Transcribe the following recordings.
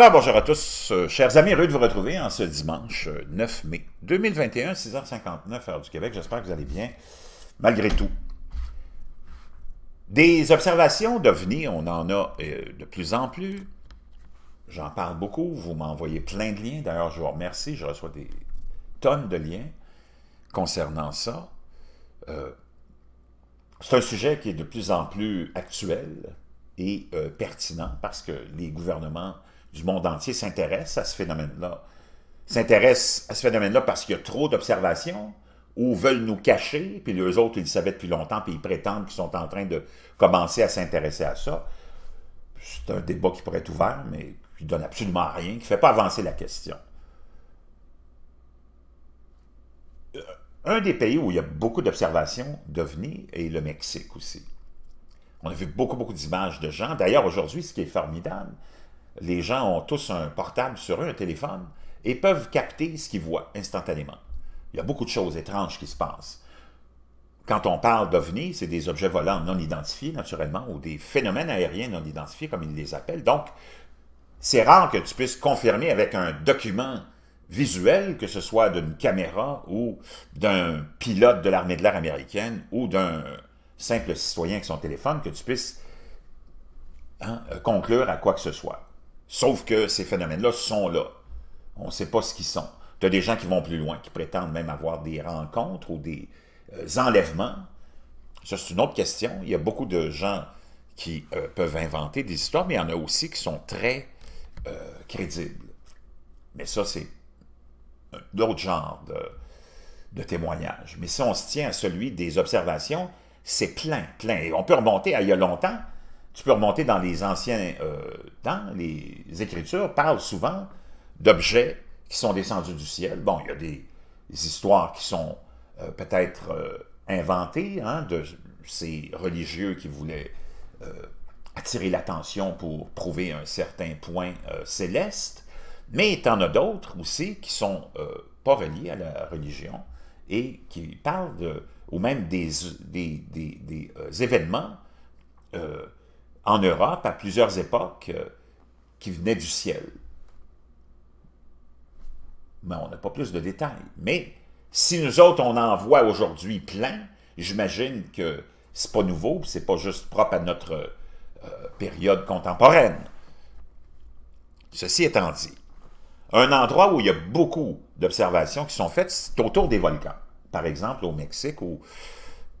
Alors, bonjour à tous, euh, chers amis, heureux de vous retrouver en ce dimanche 9 euh, mai 2021, 6h59, heure du Québec. J'espère que vous allez bien, malgré tout. Des observations d'OVNI, on en a euh, de plus en plus. J'en parle beaucoup, vous m'envoyez plein de liens. D'ailleurs, je vous remercie, je reçois des tonnes de liens concernant ça. C'est un sujet qui est de plus en plus actuel et pertinent parce que les gouvernements du monde entier s'intéresse à ce phénomène-là. s'intéresse à ce phénomène-là parce qu'il y a trop d'observations ou veulent nous cacher, puis les autres, ils le savaient depuis longtemps, puis ils prétendent qu'ils sont en train de commencer à s'intéresser à ça. C'est un débat qui pourrait être ouvert, mais qui donne absolument rien, qui ne fait pas avancer la question. Euh, un des pays où il y a beaucoup d'observations d'OVNI est le Mexique aussi. On a vu beaucoup, beaucoup d'images de gens. D'ailleurs, aujourd'hui, ce qui est formidable, les gens ont tous un portable sur eux, un téléphone, et peuvent capter ce qu'ils voient instantanément. Il y a beaucoup de choses étranges qui se passent. Quand on parle d'ovnis, c'est des objets volants non identifiés, naturellement, ou des phénomènes aériens non identifiés, comme ils les appellent. Donc, c'est rare que tu puisses confirmer avec un document visuel, que ce soit d'une caméra ou d'un pilote de l'armée de l'air américaine ou d'un simple citoyen avec son téléphone, que tu puisses hein, conclure à quoi que ce soit. Sauf que ces phénomènes-là sont là. On ne sait pas ce qu'ils sont. Tu as des gens qui vont plus loin, qui prétendent même avoir des rencontres ou des euh, enlèvements. Ça, c'est une autre question. Il y a beaucoup de gens qui euh, peuvent inventer des histoires, mais il y en a aussi qui sont très euh, crédibles. Mais ça, c'est d'autres genres de, de témoignages. Mais si on se tient à celui des observations, c'est plein, plein. on peut remonter à il y a longtemps, tu peux remonter dans les anciens temps, euh, les Écritures parlent souvent d'objets qui sont descendus du ciel. Bon, il y a des, histoires qui sont euh, peut-être euh, inventées hein, de ces religieux qui voulaient attirer l'attention pour prouver un certain point céleste, mais il y en a d'autres aussi qui sont pas reliés à la religion et qui parlent ou même des, des, événements en Europe à plusieurs époques euh, qui venaient du ciel. Mais on n'a pas plus de détails. Mais si nous autres, on en voit aujourd'hui plein, j'imagine que c'est pas nouveau, c'est pas juste propre à notre euh, période contemporaine. Ceci étant dit, un endroit où il y a beaucoup d'observations qui sont faites, c'est autour des volcans. Par exemple, au Mexique, où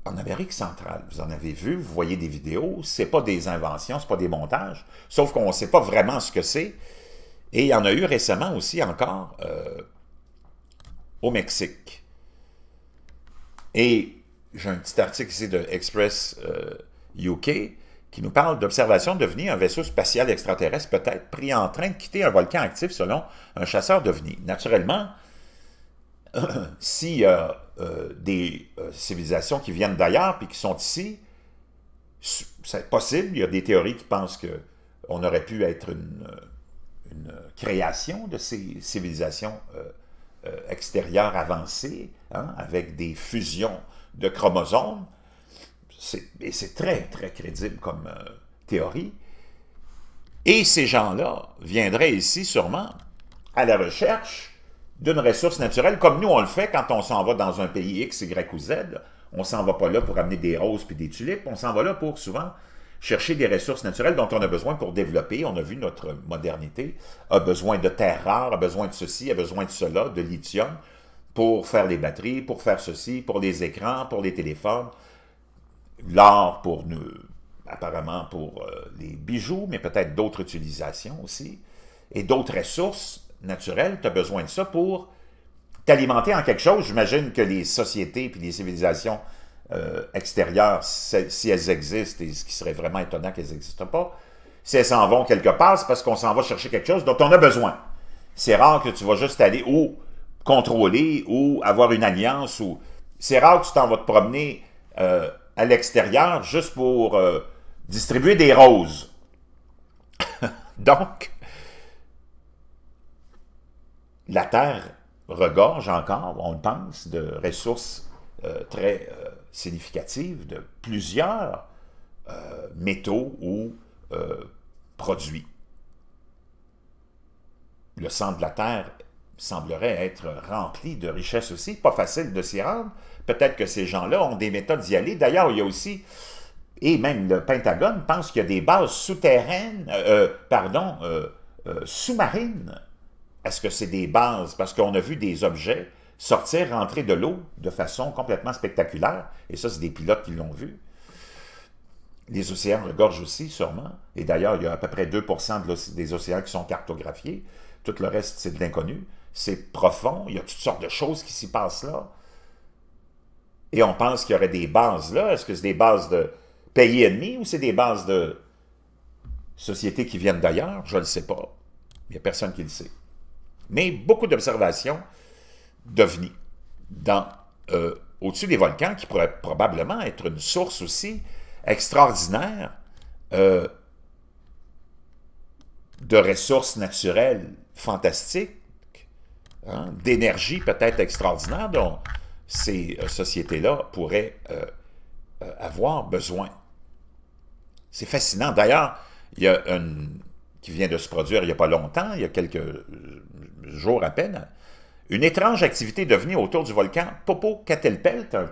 en Amérique centrale, vous en avez vu, vous voyez des vidéos, c'est pas des inventions, c'est pas des montages, sauf qu'on ne sait pas vraiment ce que c'est. Et il y en a eu récemment aussi encore euh, au Mexique. Et j'ai un petit article ici de Express UK euh, qui nous parle d'observation devenir un vaisseau spatial extraterrestre peut-être pris en train de quitter un volcan actif selon un chasseur d'OVNI. Naturellement, s'il y a des euh, civilisations qui viennent d'ailleurs puis qui sont ici, c'est possible, il y a des théories qui pensent qu'on aurait pu être euh, une, création de ces civilisations euh, extérieures avancées, hein, avec des fusions de chromosomes, et c'est très, très crédible comme théorie. Et ces gens-là viendraient ici sûrement à la recherche d'une ressource naturelle, comme nous on le fait quand on s'en va dans un pays X, Y ou Z. On s'en va pas là pour amener des roses puis des tulipes, on s'en va là pour souvent chercher des ressources naturelles dont on a besoin pour développer. On a vu notre modernité a besoin de terres rares, a besoin de ceci, a besoin de cela, de lithium pour faire les batteries, pour faire ceci, pour les écrans, pour les téléphones, l'or pour nous, apparemment pour euh, les bijoux, mais peut-être d'autres utilisations aussi, et d'autres ressources naturel, tu as besoin de ça pour t'alimenter en quelque chose. J'imagine que les sociétés puis les civilisations euh, extérieures, si elles existent, et ce qui serait vraiment étonnant qu'elles n'existent pas, si elles s'en vont quelque part, c'est parce qu'on s'en va chercher quelque chose dont on a besoin. C'est rare que tu vas juste aller ou contrôler ou avoir une alliance ou... C'est rare que tu t'en vas te promener euh, à l'extérieur juste pour euh, distribuer des roses. Donc, la Terre regorge encore, on le pense, de ressources euh, très euh, significatives de plusieurs euh, métaux ou produits. Le centre de la Terre semblerait être rempli de richesses aussi, pas facile de s'y rendre. Peut-être que ces gens-là ont des méthodes d'y aller. D'ailleurs, il y a aussi, et même le Pentagone pense qu'il y a des bases souterraines, pardon, sous-marines est-ce que c'est des bases? Parce qu'on a vu des objets sortir, rentrer de l'eau de façon complètement spectaculaire. Et ça, c'est des pilotes qui l'ont vu. Les océans regorgent aussi, sûrement. Et d'ailleurs, il y a à peu près 2 de des océans qui sont cartographiés. Tout le reste, c'est de l'inconnu. C'est profond. Il y a toutes sortes de choses qui s'y passent là. Et on pense qu'il y aurait des bases là. Est-ce que c'est des bases de pays ennemis ou c'est des bases de sociétés qui viennent d'ailleurs? Je ne sais pas. Il n'y a personne qui le sait mais beaucoup d'observations d'ovnis euh, au-dessus des volcans qui pourraient probablement être une source aussi extraordinaire euh, de ressources naturelles fantastiques, hein, d'énergie peut-être extraordinaire dont ces euh, sociétés-là pourraient euh, avoir besoin. C'est fascinant. D'ailleurs, il y a une qui vient de se produire il n'y a pas longtemps, il y a quelques euh, jours à peine, une étrange activité devenue autour du volcan Popo un,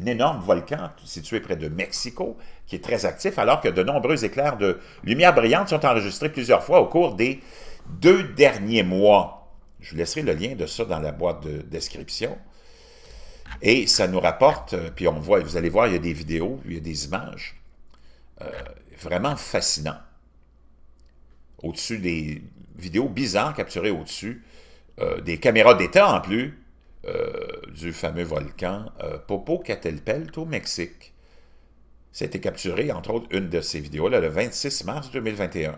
un énorme volcan situé près de Mexico, qui est très actif, alors que de nombreux éclairs de lumière brillante sont enregistrés plusieurs fois au cours des deux derniers mois. Je vous laisserai le lien de ça dans la boîte de description. Et ça nous rapporte, euh, puis on voit, vous allez voir, il y a des vidéos, il y a des images. Euh, vraiment fascinant au-dessus des vidéos bizarres capturées au-dessus euh, des caméras d'État en plus euh, du fameux volcan euh, Popocatépetl au Mexique. C'était capturé, entre autres, une de ces vidéos-là le 26 mars 2021.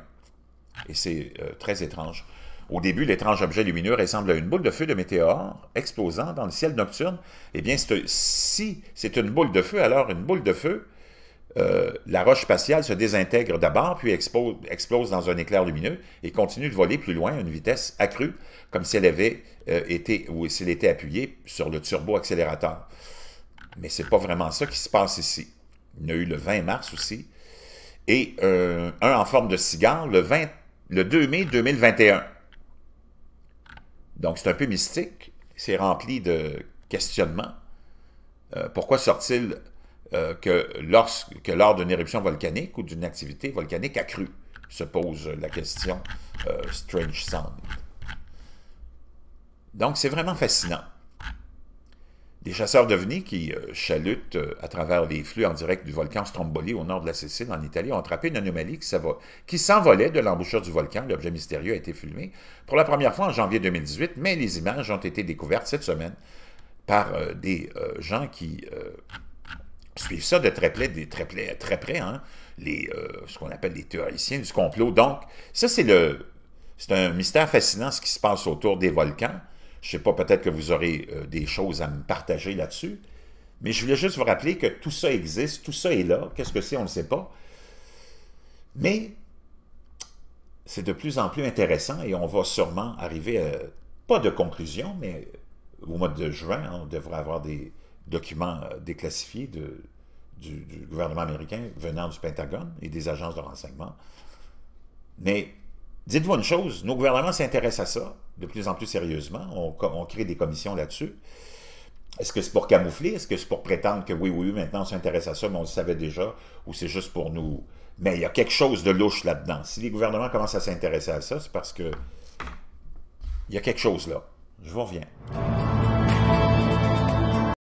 Et c'est très étrange. Au début, l'étrange objet lumineux ressemble à une boule de feu de météore explosant dans le ciel nocturne. Eh bien, si c'est une boule de feu, alors une boule de feu euh, la roche spatiale se désintègre d'abord, puis explose dans un éclair lumineux et continue de voler plus loin à une vitesse accrue, comme si elle avait euh, été ou s'il était appuyé sur le turbo-accélérateur. Mais n'est pas vraiment ça qui se passe ici. Il y en a eu le 20 mars aussi, et euh, un en forme de cigare le, le 2 mai 2021. Donc c'est un peu mystique, c'est rempli de questionnements. pourquoi sort-il euh, que, lorsque, lors d'une éruption volcanique ou d'une activité volcanique accrue, se pose la question euh, Strange Sound. Donc, c'est vraiment fascinant. Des chasseurs devenus qui euh, chalutent à travers les flux en direct du volcan Stromboli au nord de la Sicile, en Italie, ont attrapé une anomalie qui s'envolait de l'embouchure du volcan. L'objet mystérieux a été filmé pour la première fois en janvier 2018, mais les images ont été découvertes cette semaine par des gens qui suivent ça de très près, des très près, hein, les, euh, ce qu'on appelle les théoriciens du complot. Donc, ça, c'est le, c'est un mystère fascinant ce qui se passe autour des volcans. Je ne sais pas, peut-être que vous aurez euh, des choses à me partager là-dessus. Mais je voulais juste vous rappeler que tout ça existe, tout ça est là. Qu'est-ce que c'est, on ne sait pas. Mais c'est de plus en plus intéressant et on va sûrement arriver à, pas de conclusion, mais au mois de juin, on devrait avoir des, documents euh, déclassifiés du, gouvernement américain venant du Pentagone et des agences de renseignement. Mais dites-vous une chose, nos gouvernements s'intéressent à ça de plus en plus sérieusement. On, crée des commissions là-dessus. Est-ce que c'est pour camoufler? Est-ce que c'est pour prétendre que oui, oui, maintenant on s'intéresse à ça, mais on le savait déjà? Ou c'est juste pour nous... Mais il y a quelque chose de louche là-dedans. Si les gouvernements commencent à s'intéresser à ça, c'est parce que il y a quelque chose là. Je vous reviens.